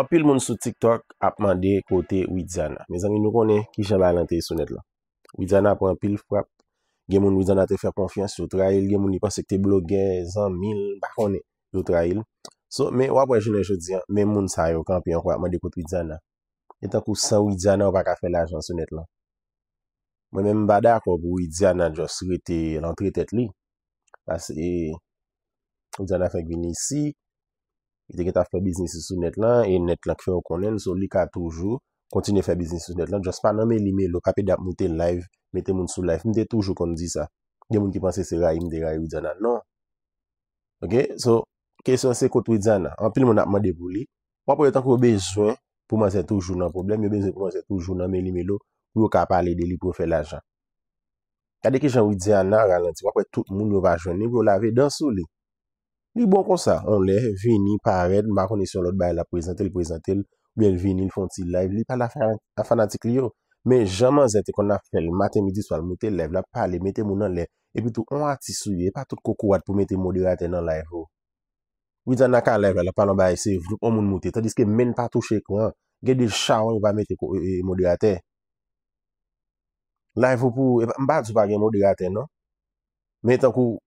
A pil moun sou TikTok apman dey kote Widjana. Me zan mi nou konen Kishan Balante sou net lan. Widjana apman pil fprap. Gen moun Widjana te fè profyans yo trail. Gen moun ipan sekte blog gen zan mil bakone yo trail. So, me wapwe jilè jò diyan. Me moun sayo kampi an kwa apman dey kote Widjana. Etan kousan Widjana wak a fè la jansou net lan. Mwen mè mbada akop wou Widjana jòs rete lantre tet li. Pas e Widjana fèk vini si... E teke ta fwe biznis sou net lan, e net lan ki fwe ou konnen. So li ka toujou kontine fwe biznis sou net lan. Just pa nan me li me lo, kapi dap mouten live, meten moun sou live. Mite toujou kon di sa. Gen moun ki panse se rayi, mite rayi ou djana. Non. Ok, so, kesyon se kote ou djana. Anpil moun apman debou li. Wapwe yo tanko bej sou, pouman se toujou nan problem. Yo bej sou pouman se toujou nan me li me lo, wou ka pale de li pou fwe la jan. Kade ke jan ou djana nan ralanti, wapwe tout moun yo vajwen li, wou lave dan sou li. Li bon kon sa, on le, vini, paret, mba kone syon lòt baye la prezentel, prezentel, bel vini, l fon ti live, li pal la fanatik li yo. Me jaman zete kon la fel, mate midi swal mute live la, pale, mete mounan le, epi tou anwa ti souye, pa tout koukouad pou mete modirate nan live o. Ou tan naka live la, palan baye se, vlouk omoun mute, ta diske men pa touche kwen, ge de chawan ou e, e, e, pa mete modirate. Live o pou, mba tupan gen modirate, no? Metan kou,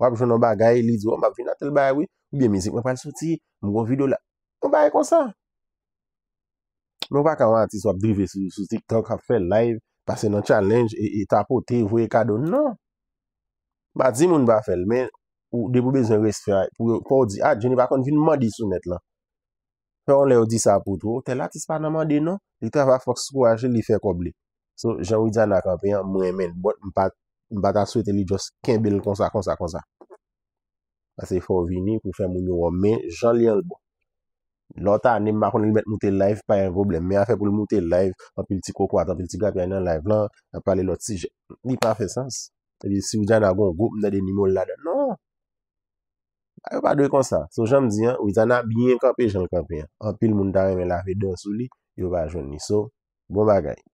Wap jwen nou ba gaye lidi wap oh, vina tel baye we, biye mizik wap al soti, mwen go video la, nou baye konsan. Mwen wap akwa an ti swap drive sou TikTok ap fel live, pase nou challenge, e, e tapote, vwe kado, nou. Ba zi mwen wap fel men, ou debube zwe resferay, pou ou di, a, jwen wap akwa an vin madi sou net lan. Fè ou lè ou di sa apot wou, oh, tel ati spa nan madi nou, li te ava fok skou an jen li fe koble. So, jen wè di an akwa apen yon mwen men, bot mpak. Mbata sou eten li jos ken bel konsa, konsa, konsa. Ase yi fò vini pou fè moun yon wò men, jan li elbo. Lò ta anem makon li bet moute live, pa yon vò blem. Mè a fè pou l moute live, anpil ti koko atan, anpil ti gap yon nan live lan, anpil li lò ti jen. Ni pa fè sens. Se li si wè jan agon, goup mdade ni mol lade. Non! Ayo pa dwe konsa. So jan mdi an, wè jan api yon kapè, jan kapè an. Anpil moun darè men la fè don sou li, yon pa joun ni. So, bon bagay.